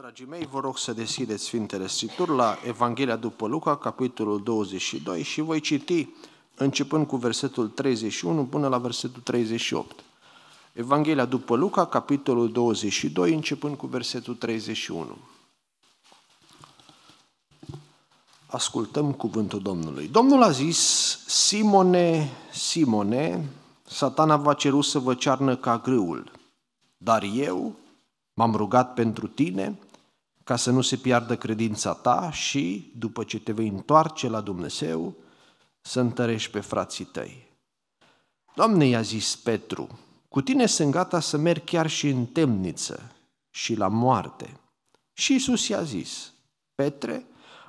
Dragii mei, vă rog să deschideți Sfintele Scripturi la Evanghelia după Luca, capitolul 22 și voi citi începând cu versetul 31 până la versetul 38. Evanghelia după Luca, capitolul 22, începând cu versetul 31. Ascultăm cuvântul Domnului. Domnul a zis, Simone, Simone, satana va ceru să vă cearnă ca grâul, dar eu m-am rugat pentru tine ca să nu se piardă credința ta și, după ce te vei întoarce la Dumnezeu, să întărești pe frații tăi. Doamne, i-a zis Petru, cu tine sunt gata să merg chiar și în temniță și la moarte. Și Isus i-a zis, Petre,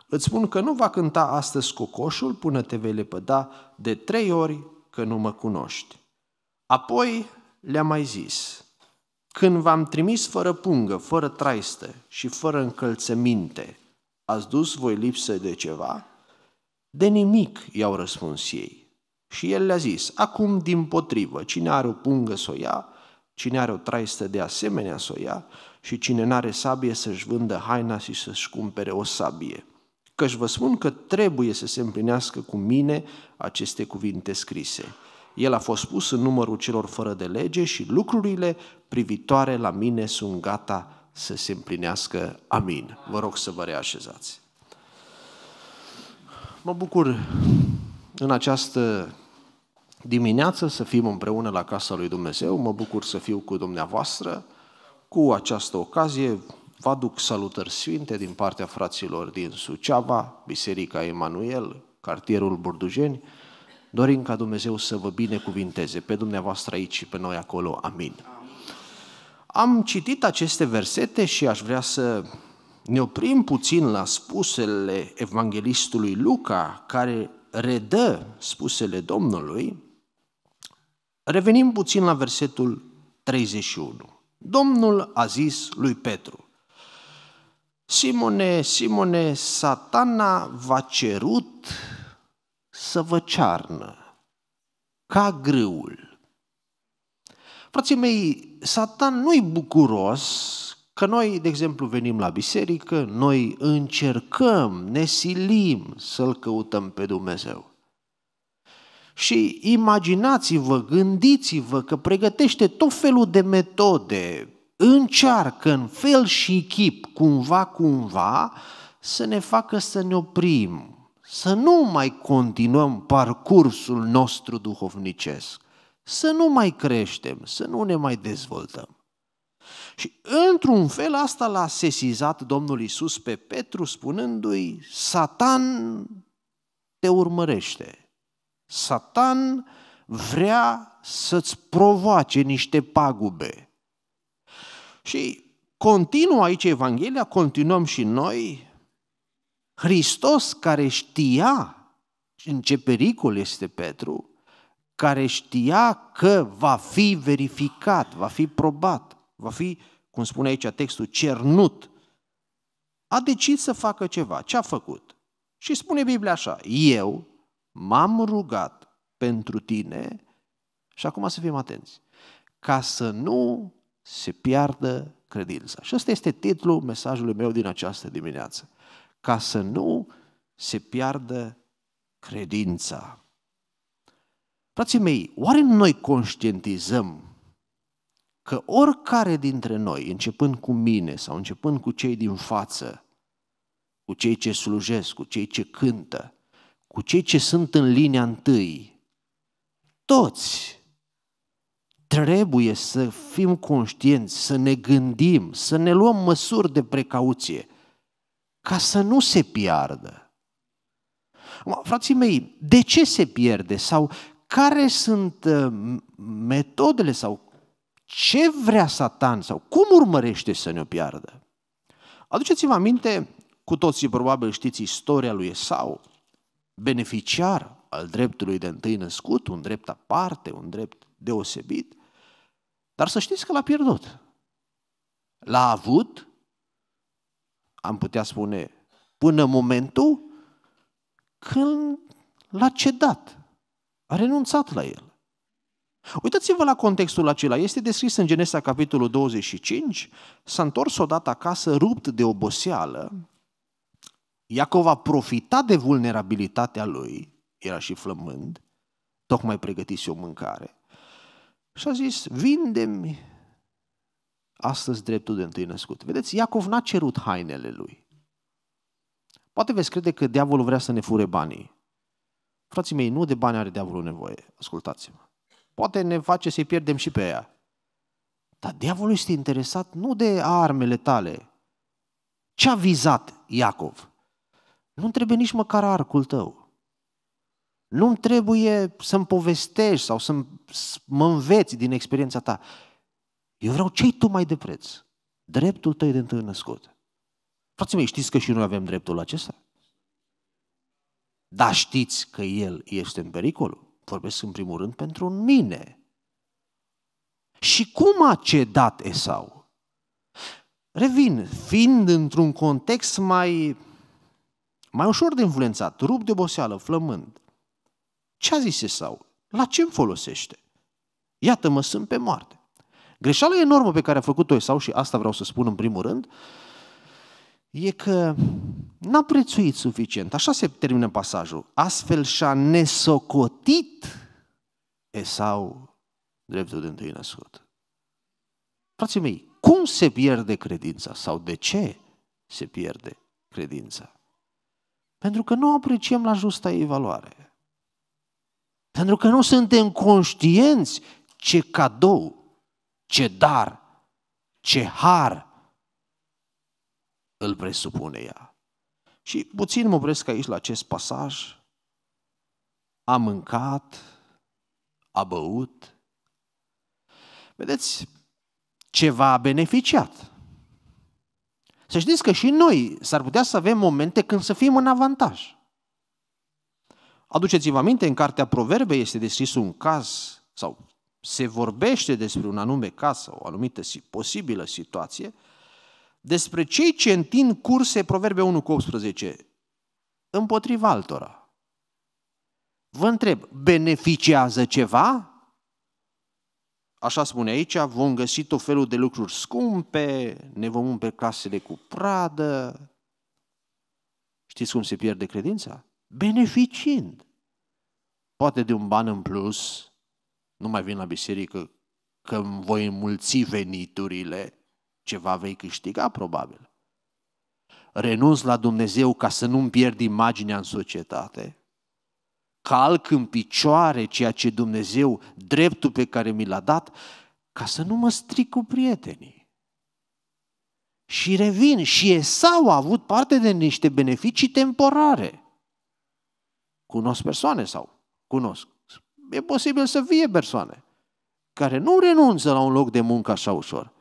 îți spun că nu va cânta astăzi cocoșul până te vei lepăda de trei ori că nu mă cunoști. Apoi le-a mai zis, când v-am trimis fără pungă, fără traiste și fără încălțăminte, ați dus voi lipsă de ceva? De nimic, i-au răspuns ei. Și el le-a zis, acum din potrivă, cine are o pungă să o ia, cine are o traistă de asemenea să o ia și cine n-are sabie să-și vândă haina și să-și cumpere o sabie. Căci vă spun că trebuie să se împlinească cu mine aceste cuvinte scrise. El a fost pus în numărul celor fără de lege și lucrurile privitoare la mine sunt gata să se împlinească. Amin. Vă rog să vă reașezați. Mă bucur în această dimineață să fim împreună la Casa lui Dumnezeu. Mă bucur să fiu cu dumneavoastră. Cu această ocazie vă aduc salutări sfinte din partea fraților din Suceava, Biserica Emanuel, cartierul Burdujeni, Dorim ca Dumnezeu să vă binecuvinteze pe dumneavoastră aici și pe noi acolo. Amin. Am citit aceste versete și aș vrea să ne oprim puțin la spusele evanghelistului Luca, care redă spusele Domnului. Revenim puțin la versetul 31. Domnul a zis lui Petru, Simone, Simone, satana v-a cerut să vă cearnă, ca grâul. Frații mei, Satan nu-i bucuros că noi, de exemplu, venim la biserică, noi încercăm, ne silim să-L căutăm pe Dumnezeu. Și imaginați-vă, gândiți-vă că pregătește tot felul de metode, încearcă în fel și chip, cumva, cumva, să ne facă să ne oprim, să nu mai continuăm parcursul nostru duhovnicesc, să nu mai creștem, să nu ne mai dezvoltăm. Și într-un fel asta l-a sesizat Domnul Isus pe Petru spunându-i, Satan te urmărește, Satan vrea să-ți provoace niște pagube. Și continuă aici Evanghelia, continuăm și noi, Hristos care știa în ce pericol este Petru, care știa că va fi verificat, va fi probat, va fi, cum spune aici textul, cernut, a decis să facă ceva. Ce a făcut? Și spune Biblia așa, eu m-am rugat pentru tine și acum să fim atenți, ca să nu se piardă credința. Și ăsta este titlul mesajului meu din această dimineață ca să nu se piardă credința. Frații mei, oare noi conștientizăm că oricare dintre noi, începând cu mine sau începând cu cei din față, cu cei ce slujesc, cu cei ce cântă, cu cei ce sunt în linia întâi, toți trebuie să fim conștienți, să ne gândim, să ne luăm măsuri de precauție – ca să nu se piardă. Frații mei, de ce se pierde sau care sunt uh, metodele sau ce vrea Satan sau cum urmărește să ne-o piardă? Aduceți-vă aminte, cu toții probabil știți istoria lui Esau, beneficiar al dreptului de întâi născut, un drept aparte, un drept deosebit, dar să știți că l-a pierdut. L-a avut, am putea spune, până momentul când l-a cedat, a renunțat la el. Uitați-vă la contextul acela. Este descris în Genesa, capitolul 25. S-a întors odată acasă, rupt de oboseală. Iacov a profitat de vulnerabilitatea lui, era și flămând, tocmai pregătise o mâncare. Și a zis, vinde-mi astăzi dreptul de întâi născut. Vedeți, Iacov n-a cerut hainele lui. Poate veți crede că diavolul vrea să ne fure banii. Frații mei, nu de bani are diavolul nevoie, ascultați-mă. Poate ne face să-i pierdem și pe ea. Dar diavolul este interesat nu de armele tale. Ce a vizat Iacov? nu trebuie nici măcar arcul tău. Nu-mi trebuie să-mi povestești sau să mă înveți din experiența ta. Eu vreau ce tu mai de preț? Dreptul tău de întâi născut. Frații mei, știți că și noi avem dreptul acesta? Dar știți că el este în pericol? Vorbesc în primul rând pentru un mine. Și cum a cedat Esau? Revin, fiind într-un context mai, mai ușor de influențat, rup de oboseală, flămând. Ce a zis Esau? La ce îmi folosește? Iată-mă, sunt pe moarte. Greșeala enormă pe care a făcut-o sau și asta vreau să spun în primul rând, e că n-a prețuit suficient. Așa se termină pasajul. Astfel și-a nesocotit Esau dreptul de întâi născut. Frații mei, cum se pierde credința sau de ce se pierde credința? Pentru că nu apreciem la justa ei valoare. Pentru că nu suntem conștienți ce cadou ce dar, ce har îl presupune ea. Și puțin mă opresc aici la acest pasaj. A mâncat, a băut. Vedeți, ceva a beneficiat. Să știți că și noi s-ar putea să avem momente când să fim în avantaj. Aduceți-vă aminte, în cartea Proverbe este descris un caz, sau se vorbește despre un anume casă, o anumită posibilă situație, despre cei ce întind curse, Proverbe 1 cu 18, împotriva altora. Vă întreb, beneficiază ceva? Așa spune aici, vom găsi tot felul de lucruri scumpe, ne vom umple casele cu pradă. Știți cum se pierde credința? Beneficiind. Poate de un ban în plus, nu mai vin la biserică că îmi voi înmulți veniturile, ceva vei câștiga probabil. Renunț la Dumnezeu ca să nu-mi pierd imaginea în societate. Calc în picioare ceea ce Dumnezeu, dreptul pe care mi l-a dat, ca să nu mă stric cu prietenii. Și revin, și Esau a avut parte de niște beneficii temporare. Cunosc persoane sau cunosc e posibil să fie persoane care nu renunță la un loc de muncă așa ușor.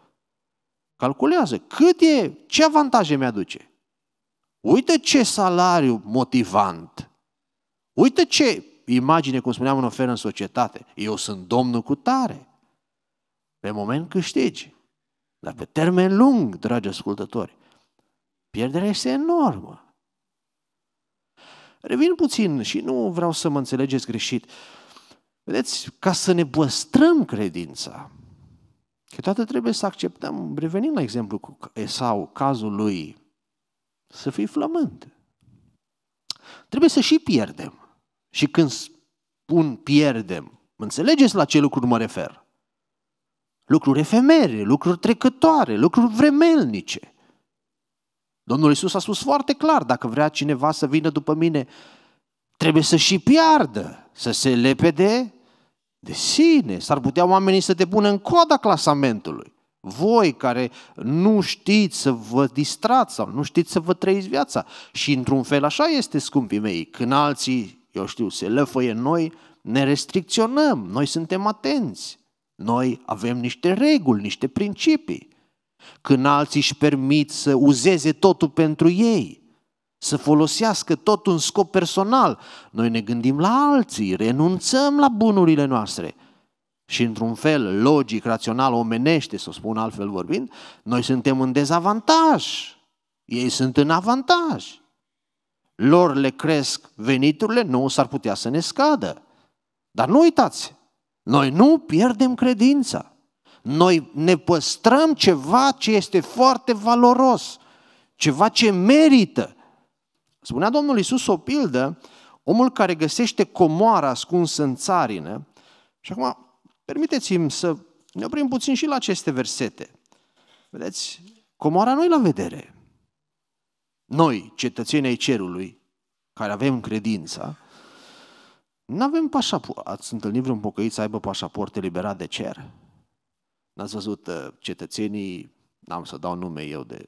Calculează cât e, ce avantaje mi-aduce. Uite ce salariu motivant. Uite ce imagine, cum spuneam, în oferă în societate. Eu sunt domnul cu tare. Pe moment câștigi. Dar pe termen lung, dragi ascultători, pierderea este enormă. Revin puțin și nu vreau să mă înțelegeți greșit. Vedeți, ca să ne păstrăm credința, toate trebuie să acceptăm, revenim la exemplu cu Esau, cazul lui, să fii flământ. Trebuie să și pierdem. Și când spun pierdem, înțelegeți la ce lucruri mă refer. Lucruri efemere, lucruri trecătoare, lucruri vremelnice. Domnul Isus a spus foarte clar, dacă vrea cineva să vină după mine, trebuie să și piardă, să se lepede de sine. S-ar putea oamenii să te pună în coada clasamentului. Voi care nu știți să vă distrați sau nu știți să vă trăiți viața. Și într-un fel așa este, scumpii mei, când alții, eu știu, se lăfăie noi, ne restricționăm, noi suntem atenți. Noi avem niște reguli, niște principii. Când alții își permit să uzeze totul pentru ei, să folosească tot un scop personal. Noi ne gândim la alții, renunțăm la bunurile noastre. Și într-un fel logic, rațional, omenește, să o spun altfel vorbind, noi suntem în dezavantaj. Ei sunt în avantaj. Lor le cresc veniturile, nu s-ar putea să ne scadă. Dar nu uitați, noi nu pierdem credința. Noi ne păstrăm ceva ce este foarte valoros, ceva ce merită, Spunea Domnul Isus o pildă, omul care găsește comoara ascunsă în țarină. Și acum, permiteți-mi să ne oprim puțin și la aceste versete. Vedeți, comoara nu la vedere. Noi, cetățenii ai cerului, care avem credința, nu avem pașaport. Ați întâlnit vreun pocăit să aibă pașaport eliberat de cer? N-ați văzut uh, cetățenii, n-am să dau nume eu de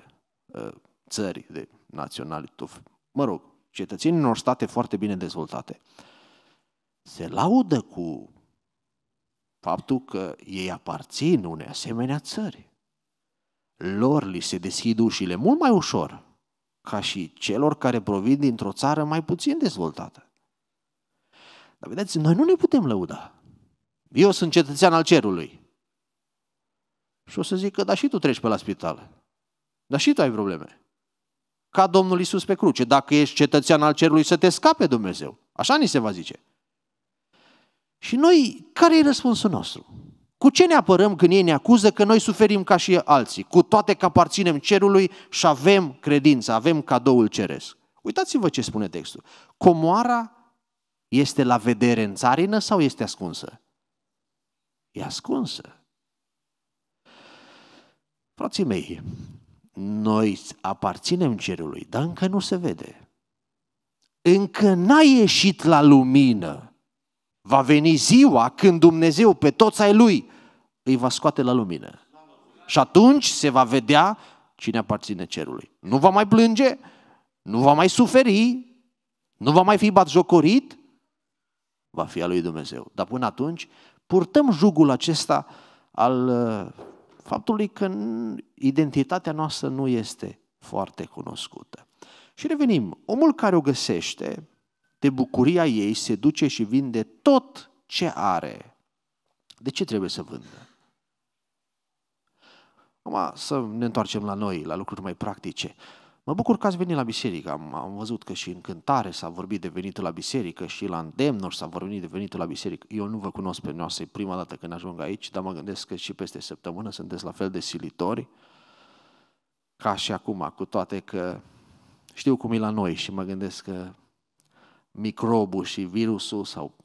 uh, țări, de naționali, mă rog, cetățenii unor state foarte bine dezvoltate, se laudă cu faptul că ei aparțin unei asemenea țări. Lor li se deschid ușile mult mai ușor, ca și celor care provin dintr-o țară mai puțin dezvoltată. Dar vedeți, noi nu ne putem lăuda. Eu sunt cetățean al cerului. Și o să zic că da și tu treci pe la spital. Dar și tu ai probleme ca Domnul Isus pe cruce. Dacă ești cetățean al cerului, să te scape Dumnezeu. Așa ni se va zice. Și noi, care e răspunsul nostru? Cu ce ne apărăm când ei ne acuză că noi suferim ca și alții, cu toate că aparținem cerului și avem credință, avem cadoul ceresc? Uitați-vă ce spune textul. Comoara este la vedere în țarină sau este ascunsă? E ascunsă. Frații mei, noi aparținem cerului, dar încă nu se vede. Încă n-a ieșit la lumină. Va veni ziua când Dumnezeu pe toți ai Lui îi va scoate la lumină. Și atunci se va vedea cine aparține cerului. Nu va mai plânge, nu va mai suferi, nu va mai fi batjocorit, va fi a lui Dumnezeu. Dar până atunci purtăm jugul acesta al faptului că identitatea noastră nu este foarte cunoscută. Și revenim, omul care o găsește, de bucuria ei se duce și vinde tot ce are. De ce trebuie să vândă? Acum să ne întoarcem la noi, la lucruri mai practice. Mă bucur că ați venit la biserică. Am, am văzut că și în cântare s-a vorbit de venitul la biserică și la îndemnuri s-a vorbit de venitul la biserică. Eu nu vă cunosc pe noastră, e prima dată când ajung aici, dar mă gândesc că și peste săptămână sunteți la fel de silitori ca și acum, cu toate că știu cum e la noi și mă gândesc că microbul și virusul sau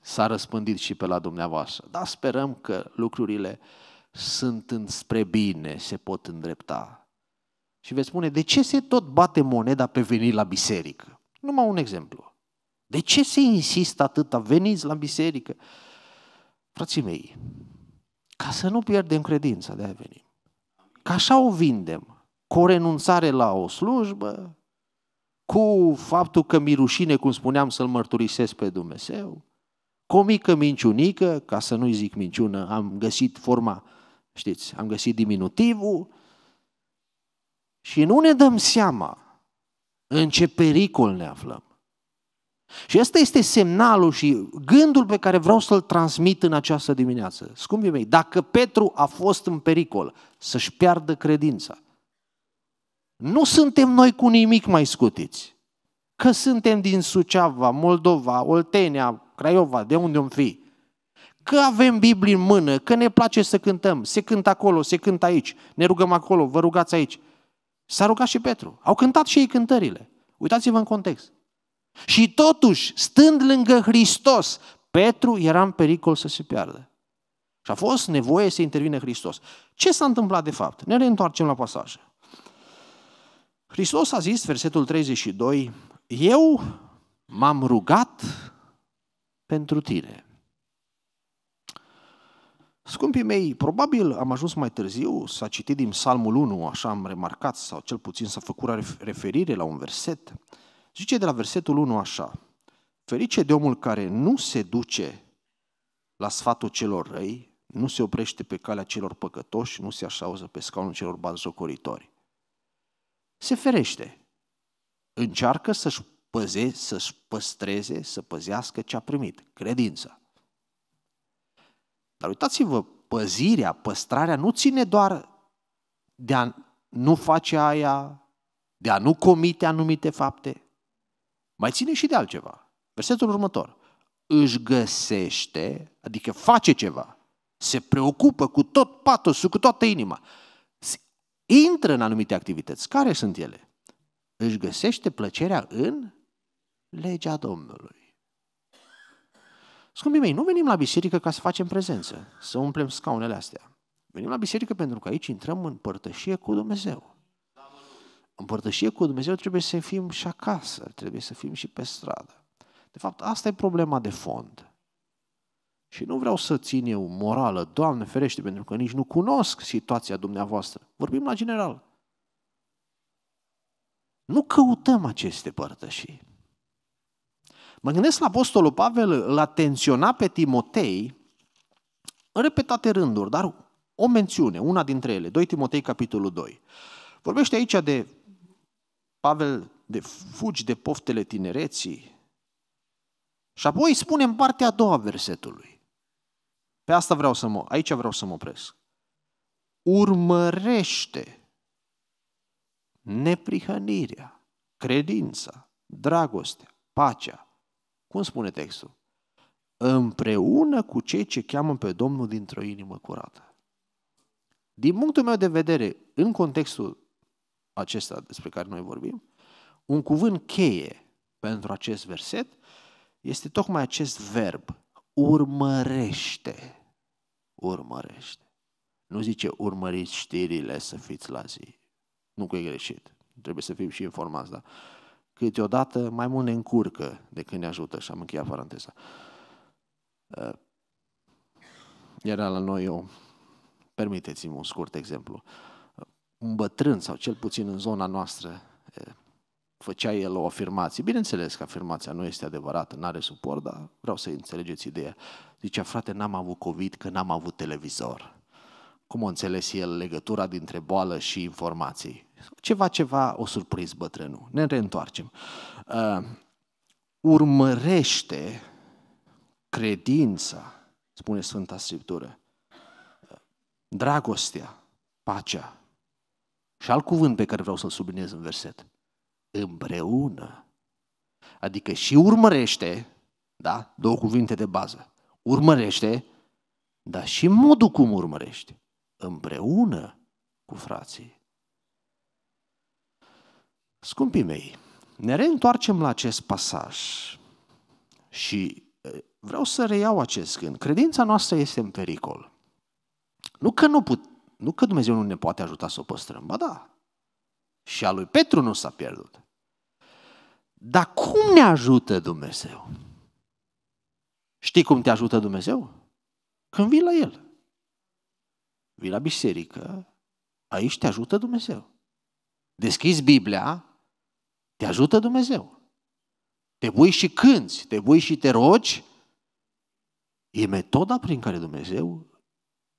s-a răspândit și pe la dumneavoastră. Dar sperăm că lucrurile sunt înspre bine, se pot îndrepta și veți spune, de ce se tot bate moneda pe venit la biserică? Numai un exemplu. De ce se insistă atâta? Veniți la biserică. Frații mei, ca să nu pierdem credința de a veni. Ca așa o vindem, cu o renunțare la o slujbă, cu faptul că mi rușine, cum spuneam, să-L mărturisesc pe Dumnezeu, cu o mică minciunică, ca să nu-i zic minciună, am găsit forma, știți, am găsit diminutivul, și nu ne dăm seama în ce pericol ne aflăm. Și asta este semnalul și gândul pe care vreau să-l transmit în această dimineață. Scumpii mei, dacă Petru a fost în pericol să-și piardă credința, nu suntem noi cu nimic mai scutiți. Că suntem din Suceava, Moldova, Oltenia, Craiova, de unde om fi. Că avem Biblie în mână, că ne place să cântăm, se cântă acolo, se cântă aici, ne rugăm acolo, vă rugați aici. S-a rugat și Petru. Au cântat și ei cântările. Uitați-vă în context. Și totuși, stând lângă Hristos, Petru era în pericol să se piardă. Și a fost nevoie să intervine Hristos. Ce s-a întâmplat de fapt? Ne reîntoarcem la pasaj. Hristos a zis, versetul 32, Eu m-am rugat pentru tine. Scumpii mei, probabil am ajuns mai târziu, s-a citit din Psalmul 1, așa am remarcat, sau cel puțin s-a făcut referire la un verset. Zice de la versetul 1 așa, Ferice de omul care nu se duce la sfatul celor răi, nu se oprește pe calea celor păcătoși, nu se așauză pe scaunul celor bazocoritori. Se ferește. Încearcă să-și păze, să-și păstreze, să păzească ce a primit, credința. Dar uitați-vă, păzirea, păstrarea nu ține doar de a nu face aia, de a nu comite anumite fapte. Mai ține și de altceva. Versetul următor. Își găsește, adică face ceva, se preocupă cu tot patosul, cu toată inima. Intră în anumite activități. Care sunt ele? Își găsește plăcerea în legea Domnului. Scumpii mei, nu venim la biserică ca să facem prezență, să umplem scaunele astea. Venim la biserică pentru că aici intrăm în părtășie cu Dumnezeu. În părtășie cu Dumnezeu trebuie să fim și acasă, trebuie să fim și pe stradă. De fapt, asta e problema de fond. Și nu vreau să țin eu morală, Doamne ferește, pentru că nici nu cunosc situația dumneavoastră. Vorbim la general. Nu căutăm aceste părtășii. Mă gândesc la Apostolul Pavel, îl atenționa pe Timotei în repetate rânduri, dar o mențiune, una dintre ele, 2 Timotei, capitolul 2. Vorbește aici de Pavel, de fugi de poftele tinereții. Și apoi spune în partea a doua versetului. Pe asta vreau să mă, aici vreau să mă opresc. Urmărește neprihănirea, credința, dragostea, pacea, cum spune textul? Împreună cu cei ce cheamă pe Domnul dintr-o inimă curată. Din punctul meu de vedere, în contextul acesta despre care noi vorbim, un cuvânt cheie pentru acest verset este tocmai acest verb, urmărește. Urmărește. Nu zice urmăriți știrile să fiți la zi. Nu că e greșit. Trebuie să fim și informați, dar câteodată mai mult ne încurcă decât ne ajută. Și am încheiat paranteza. Eh, era la noi o... Permiteți-mi un scurt exemplu. Un bătrân, sau cel puțin în zona noastră, eh, făcea el o afirmație. Bineînțeles că afirmația nu este adevărată, nu are suport, dar vreau să înțelegeți ideea. Zicea, frate, n-am avut COVID că n-am avut televizor. Cum o înțeles el legătura dintre boală și informații? Ceva, ceva o surpriz bătrânul. Ne reîntoarcem. Uh, urmărește credința, spune Sfânta Scriptură, uh, dragostea, pacea și alt cuvânt pe care vreau să-l subliniez în verset, împreună. Adică și urmărește, da? Două cuvinte de bază. Urmărește, dar și modul cum urmărește împreună cu frații. Scumpii mei, ne reîntoarcem la acest pasaj și vreau să reiau acest gând. Credința noastră este în pericol. Nu că, nu, put, nu că Dumnezeu nu ne poate ajuta să o păstrăm, ba da. Și a lui Petru nu s-a pierdut. Dar cum ne ajută Dumnezeu? Știi cum te ajută Dumnezeu? Când vii la El vii la biserică, aici te ajută Dumnezeu. Deschizi Biblia, te ajută Dumnezeu. Te bui și cânți, te bui și te rogi, e metoda prin care Dumnezeu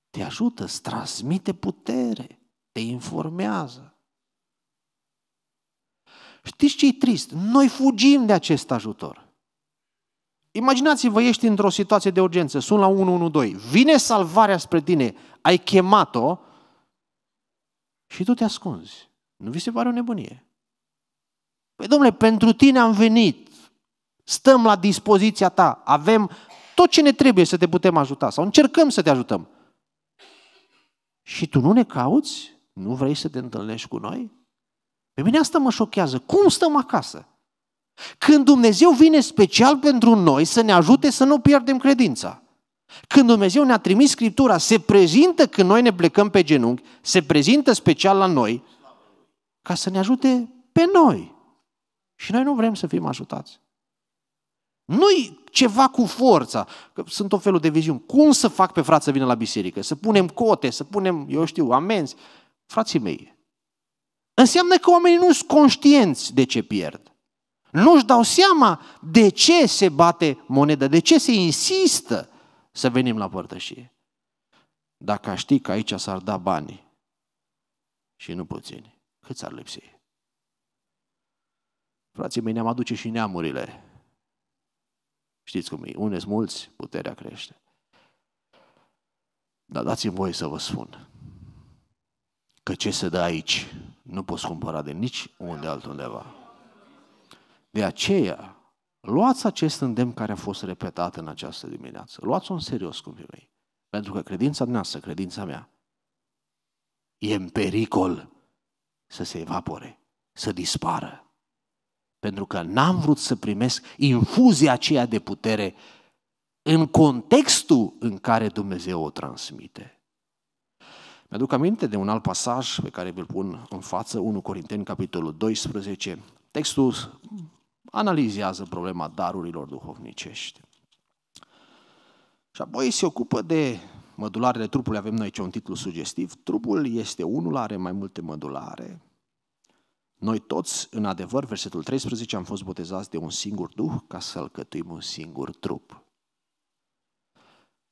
te ajută, îți transmite putere, te informează. Știți ce e trist? Noi fugim de acest ajutor. Imaginați-vă, ești într-o situație de urgență, sun la 112, vine salvarea spre tine, ai chemat-o și tu te ascunzi. Nu vi se pare o nebunie? Păi, domnule, pentru tine am venit, stăm la dispoziția ta, avem tot ce ne trebuie să te putem ajuta sau încercăm să te ajutăm. Și tu nu ne cauți? Nu vrei să te întâlnești cu noi? Pe mine asta mă șochează. Cum stăm acasă? Când Dumnezeu vine special pentru noi să ne ajute să nu pierdem credința. Când Dumnezeu ne-a trimis Scriptura, se prezintă când noi ne plecăm pe genunchi, se prezintă special la noi, ca să ne ajute pe noi. Și noi nu vrem să fim ajutați. nu ceva cu forța, că sunt o felul de viziuni. Cum să fac pe frață să vină la biserică? Să punem cote, să punem, eu știu, amenzi. Frații mei, înseamnă că oamenii nu sunt conștienți de ce pierd nu-și dau seama de ce se bate moneda, de ce se insistă să venim la părtășie. Dacă aș ști că aici s-ar da bani și nu puțini, cât ar lipsi? Frații mei, ne-am aduce și neamurile. Știți cum e, Unes mulți, puterea crește. Dar dați-mi voie să vă spun că ce se dă aici nu poți cumpăra de nici unde altundeva. De aceea, luați acest îndemn care a fost repetat în această dimineață. Luați-o în serios, cum mei. Pentru că credința noastră, credința mea, e în pericol să se evapore, să dispară. Pentru că n-am vrut să primesc infuzia aceea de putere în contextul în care Dumnezeu o transmite. Mi-aduc aminte de un alt pasaj pe care vi-l pun în față, 1 Corinteni, capitolul 12. Textul analizează problema darurilor duhovnicești. Și apoi se ocupă de mădularele trupului, avem noi aici un titlu sugestiv. Trupul este unul, are mai multe mădulare. Noi toți, în adevăr, versetul 13, am fost botezați de un singur duh ca să alcătuim un singur trup.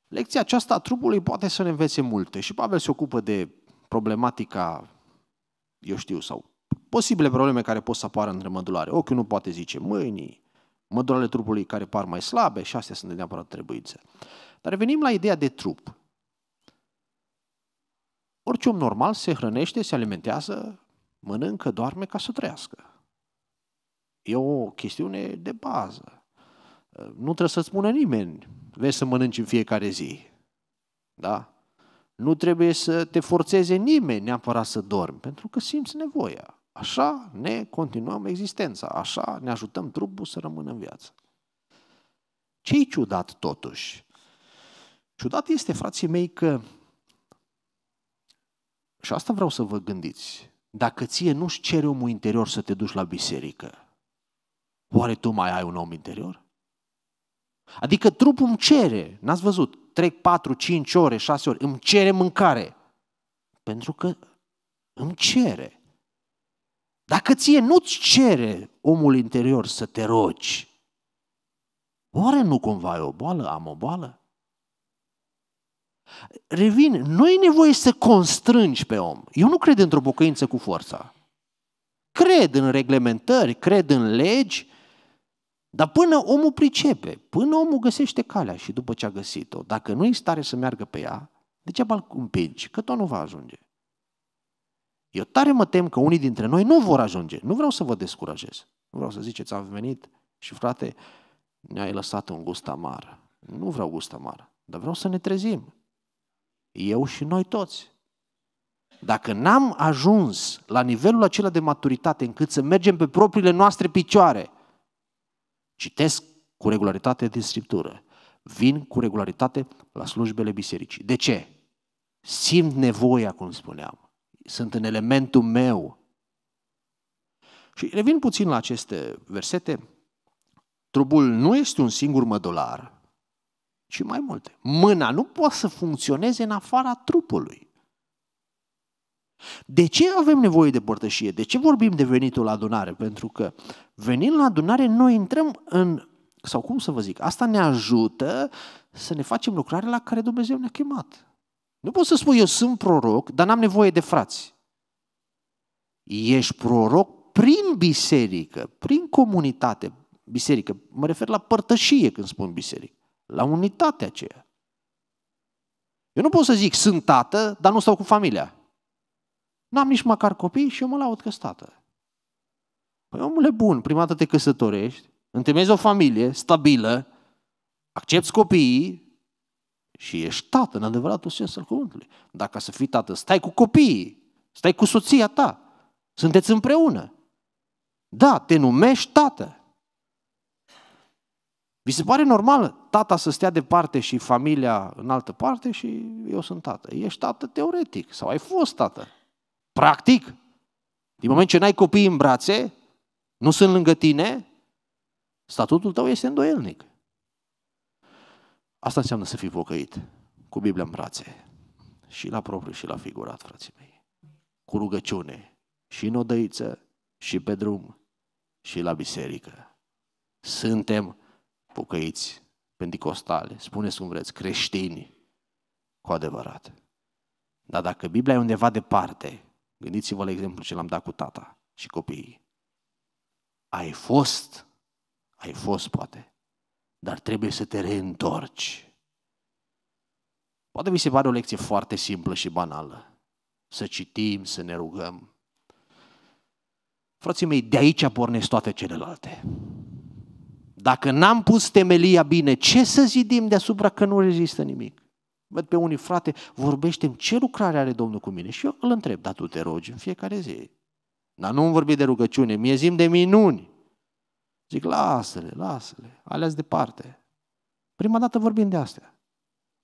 Lecția aceasta a trupului poate să ne învețe multe și Pavel se ocupă de problematica, eu știu, sau posibile probleme care pot să apară între mădulare. Ochiul nu poate zice mâinii, mădulare trupului care par mai slabe și astea sunt de neapărat trebuințe. Dar revenim la ideea de trup. Orice om normal se hrănește, se alimentează, mănâncă, doarme ca să trăiască. E o chestiune de bază. Nu trebuie să spună nimeni, vezi să mănânci în fiecare zi. Da? Nu trebuie să te forțeze nimeni neapărat să dormi, pentru că simți nevoia. Așa ne continuăm existența, așa ne ajutăm trupul să rămână în viață. Ce-i ciudat totuși? Ciudat este, frații mei, că și asta vreau să vă gândiți. Dacă ție nu-și cere omul interior să te duci la biserică, oare tu mai ai un om interior? Adică trupul îmi cere, n-ați văzut, trec 4, 5 ore, 6 ore, îmi cere mâncare. Pentru că îmi cere. Dacă ție nu-ți cere omul interior să te rogi, oare nu cumva e o boală? Am o boală? Revin, nu e nevoie să constrângi pe om. Eu nu cred într-o bucăință cu forța. Cred în reglementări, cred în legi, dar până omul pricepe, până omul găsește calea și după ce a găsit-o, dacă nu e stare să meargă pe ea, degeaba îl împingi, că tot nu va ajunge. Eu tare mă tem că unii dintre noi nu vor ajunge. Nu vreau să vă descurajez. Nu vreau să ziceți, am venit și frate, ne-ai lăsat un gust amar. Nu vreau gust amar, dar vreau să ne trezim. Eu și noi toți. Dacă n-am ajuns la nivelul acela de maturitate încât să mergem pe propriile noastre picioare, citesc cu regularitate din Scriptură, vin cu regularitate la slujbele bisericii. De ce? Simt nevoia, cum spuneam sunt în elementul meu. Și revin puțin la aceste versete. Trubul nu este un singur mădular, ci mai multe. Mâna nu poate să funcționeze în afara trupului. De ce avem nevoie de părtășie? De ce vorbim de venitul la adunare? Pentru că venind la adunare noi intrăm în, sau cum să vă zic, asta ne ajută să ne facem lucrarea la care Dumnezeu ne-a chemat. Nu poți să spui, eu sunt proroc, dar n-am nevoie de frați. Ești proroc prin biserică, prin comunitate, biserică. Mă refer la părtășie când spun biserică, la unitatea aceea. Eu nu pot să zic, sunt tată, dar nu stau cu familia. N-am nici măcar copii și eu mă laud că tată. Păi omule bun, prima dată te căsătorești, întemeiezi o familie stabilă, accepti copiii, și ești tată în adevăratul sens al cuvântului. Dacă să fii tată, stai cu copiii, stai cu soția ta, sunteți împreună. Da, te numești tată. Vi se pare normal tata să stea departe și familia în altă parte și eu sunt tată. Ești tată teoretic sau ai fost tată. Practic, din moment ce n-ai copii în brațe, nu sunt lângă tine, statutul tău este îndoielnic. Asta înseamnă să fii pocăit, cu Biblia în brațe, și la propriu și la figurat, frații mei, cu rugăciune, și în odăiță, și pe drum, și la biserică. Suntem pocăiți, pentecostale, spuneți cum vreți, creștini, cu adevărat. Dar dacă Biblia e undeva departe, gândiți-vă la exemplu ce l-am dat cu tata și copiii. Ai fost, ai fost poate, dar trebuie să te reîntorci. Poate vi se pare o lecție foarte simplă și banală. Să citim, să ne rugăm. Frații mei, de aici pornesc toate celelalte. Dacă n-am pus temelia bine, ce să zidim deasupra că nu rezistă nimic? Văd pe unii, frate, vorbește ce lucrare are Domnul cu mine? Și eu îl întreb, dar tu te rogi în fiecare zi. Dar nu-mi vorbi de rugăciune, mie zim de minuni. Zic, lasă-le, lasă-le, alea departe. Prima dată vorbim de astea.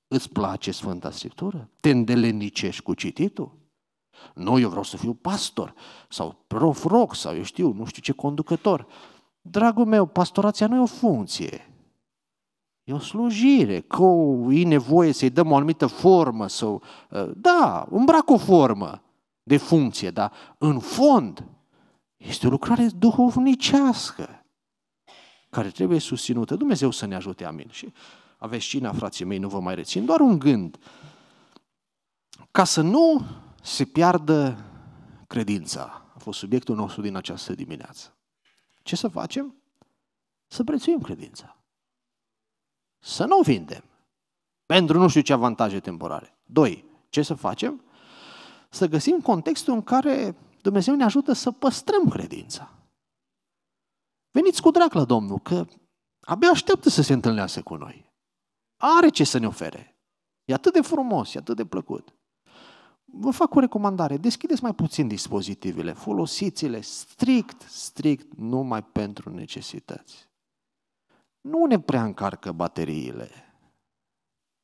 Îți place Sfânta Scriptură? Te îndelenicești cu cititul? Nu, eu vreau să fiu pastor sau prof rock sau eu știu, nu știu ce conducător. Dragul meu, pastorația nu e o funcție. E o slujire, că e nevoie să-i dăm o anumită formă sau... Uh, da, îmbrac o formă de funcție, dar în fond este o lucrare duhovnicească care trebuie susținută. Dumnezeu să ne ajute, amin. Și aveți cine, frații mei, nu vă mai rețin, doar un gând. Ca să nu se piardă credința. A fost subiectul nostru din această dimineață. Ce să facem? Să prețuim credința. Să nu o vindem. Pentru nu știu ce avantaje temporare. Doi, ce să facem? Să găsim contextul în care Dumnezeu ne ajută să păstrăm credința. Veniți cu drag la Domnul, că abia așteaptă să se întâlnească cu noi. Are ce să ne ofere. E atât de frumos, e atât de plăcut. Vă fac o recomandare, deschideți mai puțin dispozitivele, folosiți-le strict, strict, numai pentru necesități. Nu ne prea încarcă bateriile.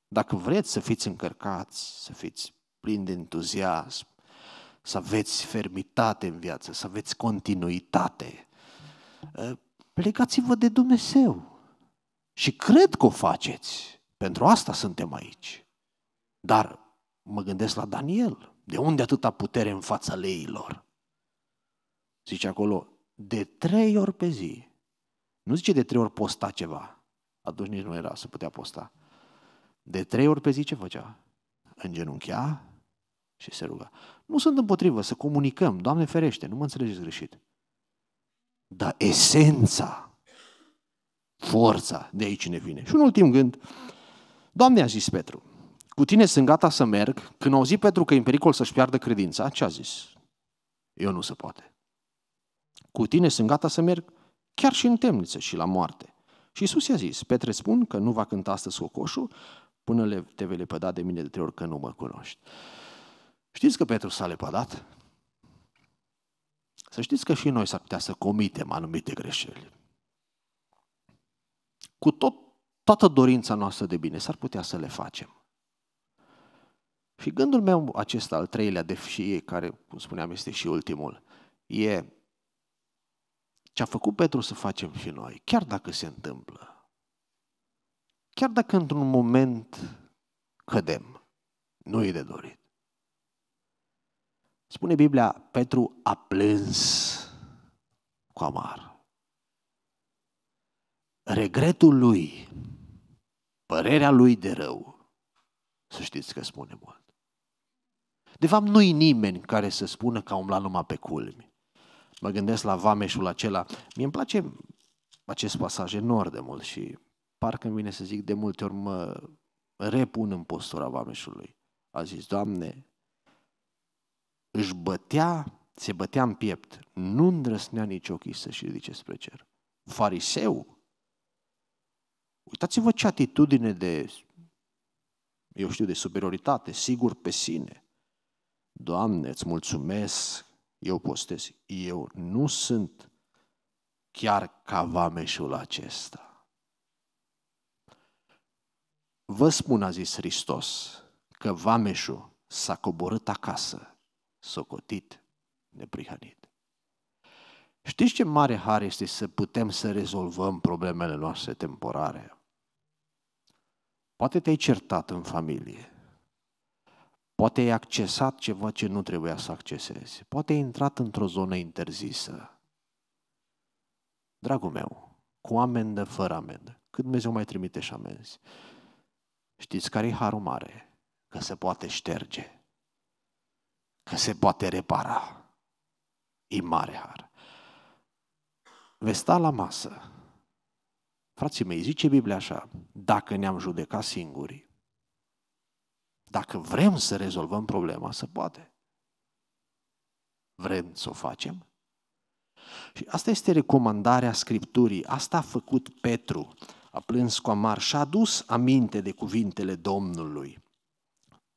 Dacă vreți să fiți încărcați, să fiți plini de entuziasm, să aveți fermitate în viață, să aveți continuitate, Eh, plecați-vă de Dumnezeu. Și cred că o faceți. Pentru asta suntem aici. Dar mă gândesc la Daniel. De unde atâta putere în fața leilor? Zice acolo, de trei ori pe zi. Nu zice de trei ori posta ceva. Atunci nici nu era să putea posta. De trei ori pe zi ce făcea? Îngenunchea și se ruga. Nu sunt împotrivă să comunicăm, Doamne ferește, nu mă înțelegeți greșit dar esența, forța, de aici ne vine. Și un ultim gând, Doamne, a zis Petru, cu tine sunt gata să merg, când au zis Petru că e în pericol să-și piardă credința, ce a zis? Eu nu se poate. Cu tine sunt gata să merg chiar și în temniță și la moarte. Și Iisus i-a zis, Petre, spun că nu va cânta astăzi cocoșul până te vei lepăda de mine de trei ori că nu mă cunoști. Știți că Petru s-a lepădat? Să știți că și noi s-ar putea să comitem anumite greșeli. Cu tot, toată dorința noastră de bine s-ar putea să le facem. Și gândul meu acesta, al treilea, de fie, care, cum spuneam, este și ultimul, e ce a făcut Petru să facem și noi, chiar dacă se întâmplă. Chiar dacă într-un moment cădem, nu e de dorit. Spune Biblia, Petru a plâns cu amar. Regretul lui, părerea lui de rău, să știți că spune mult. De fapt, nu-i nimeni care să spună că a umblat numai pe culmi. Mă gândesc la vameșul acela. Mie îmi place acest pasaj enorm de mult și parcă îmi vine să zic de multe ori mă repun în postura vameșului. A zis, Doamne, își bătea, se bătea în piept, nu îndrăsnea nici ochii să-și ridice spre cer. Fariseu, uitați-vă ce atitudine de, eu știu, de superioritate, sigur pe sine. Doamne, îți mulțumesc, eu postez, eu nu sunt chiar ca vameșul acesta. Vă spun, a zis Hristos, că vameșul s-a coborât acasă socotit, neprihanit. Știți ce mare har este să putem să rezolvăm problemele noastre temporare? Poate te-ai certat în familie, poate ai accesat ceva ce nu trebuia să accesezi, poate ai intrat într-o zonă interzisă. Dragul meu, cu amendă, fără amendă, cât Dumnezeu mai trimite și amenzi, știți care e harul mare? Că se poate șterge că se poate repara. E mare har. Veți sta la masă. Frații mei, zice Biblia așa, dacă ne-am judecat singuri, dacă vrem să rezolvăm problema, se poate. Vrem să o facem? Și asta este recomandarea Scripturii. Asta a făcut Petru. A plâns cu amar și a dus aminte de cuvintele Domnului.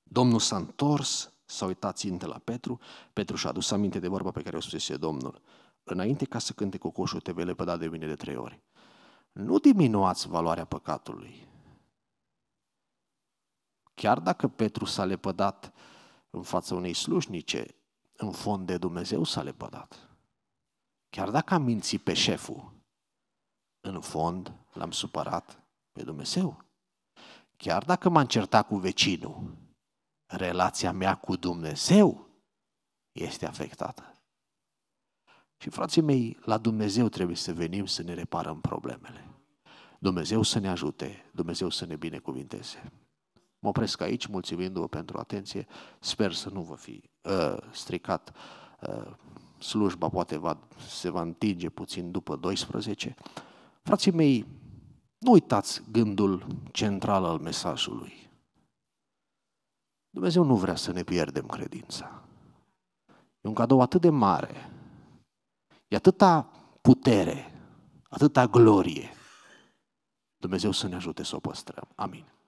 Domnul s-a întors S-a uitat țintă la Petru, Petru și-a adus aminte de vorba pe care o spusese Domnul. Înainte ca să cânte cocoșul, te vei lepăda de mine de trei ori. Nu diminuați valoarea păcatului. Chiar dacă Petru s-a lepădat în fața unei slușnice, în fond de Dumnezeu s-a lepădat. Chiar dacă am mințit pe șeful, în fond l-am supărat pe Dumnezeu. Chiar dacă m-am certat cu vecinul, relația mea cu Dumnezeu este afectată. Și frații mei, la Dumnezeu trebuie să venim să ne reparăm problemele. Dumnezeu să ne ajute, Dumnezeu să ne binecuvinteze. Mă opresc aici, mulțumindu-vă pentru atenție. Sper să nu vă fi uh, stricat uh, slujba, poate va, se va întinge puțin după 12. Frații mei, nu uitați gândul central al mesajului. Dumnezeu nu vrea să ne pierdem credința. E un cadou atât de mare, e atâta putere, atâta glorie. Dumnezeu să ne ajute să o păstrăm. Amin.